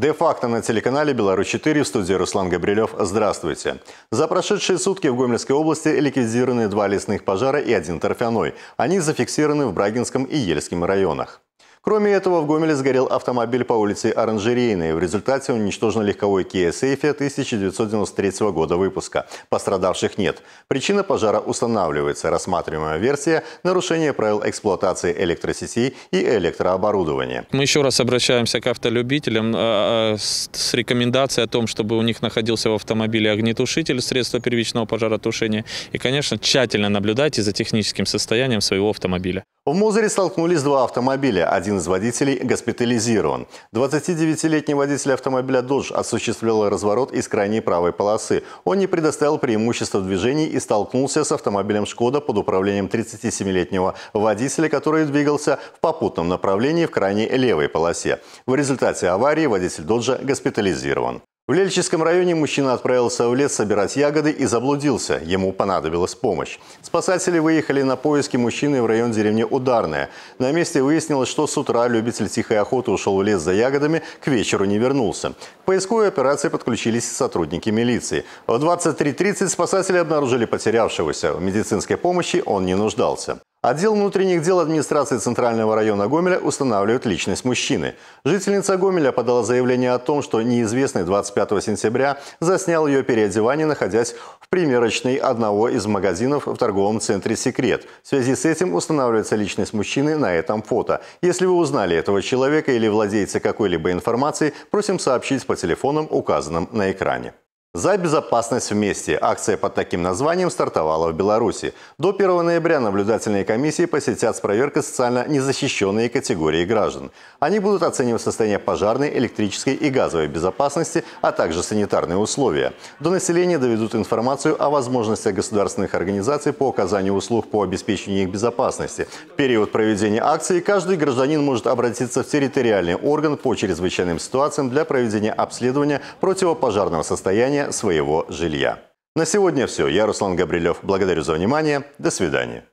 Де-факто на телеканале «Беларусь-4» в студии Руслан Габрилев. Здравствуйте. За прошедшие сутки в Гомельской области ликвидированы два лесных пожара и один торфяной. Они зафиксированы в Брагинском и Ельском районах. Кроме этого, в Гомеле сгорел автомобиль по улице Оранжерейной. В результате уничтожен легковой Kia Сейфе 1993 года выпуска. Пострадавших нет. Причина пожара устанавливается. Рассматриваемая версия – нарушение правил эксплуатации электросетей и электрооборудования. Мы еще раз обращаемся к автолюбителям а, а, с рекомендацией о том, чтобы у них находился в автомобиле огнетушитель, средство первичного пожаротушения. И, конечно, тщательно наблюдайте за техническим состоянием своего автомобиля. В Мозыре столкнулись два автомобиля. Один из водителей госпитализирован. 29-летний водитель автомобиля «Додж» осуществлял разворот из крайней правой полосы. Он не предоставил преимущества движений и столкнулся с автомобилем «Шкода» под управлением 37-летнего водителя, который двигался в попутном направлении в крайней левой полосе. В результате аварии водитель «Доджа» госпитализирован. В Лельческом районе мужчина отправился в лес собирать ягоды и заблудился. Ему понадобилась помощь. Спасатели выехали на поиски мужчины в район деревни Ударная. На месте выяснилось, что с утра любитель тихой охоты ушел в лес за ягодами, к вечеру не вернулся. К поисковой операции подключились сотрудники милиции. В 23.30 спасатели обнаружили потерявшегося. В медицинской помощи он не нуждался. Отдел внутренних дел администрации Центрального района Гомеля устанавливает личность мужчины. Жительница Гомеля подала заявление о том, что неизвестный 25 сентября заснял ее переодевание, находясь в примерочной одного из магазинов в торговом центре «Секрет». В связи с этим устанавливается личность мужчины на этом фото. Если вы узнали этого человека или владеете какой-либо информацией, просим сообщить по телефонам, указанным на экране. За безопасность вместе. Акция под таким названием стартовала в Беларуси. До 1 ноября наблюдательные комиссии посетят с проверкой социально незащищенные категории граждан. Они будут оценивать состояние пожарной, электрической и газовой безопасности, а также санитарные условия. До населения доведут информацию о возможностях государственных организаций по оказанию услуг по обеспечению их безопасности. В период проведения акции каждый гражданин может обратиться в территориальный орган по чрезвычайным ситуациям для проведения обследования противопожарного состояния своего жилья. На сегодня все. Я Руслан Габрилев. Благодарю за внимание. До свидания.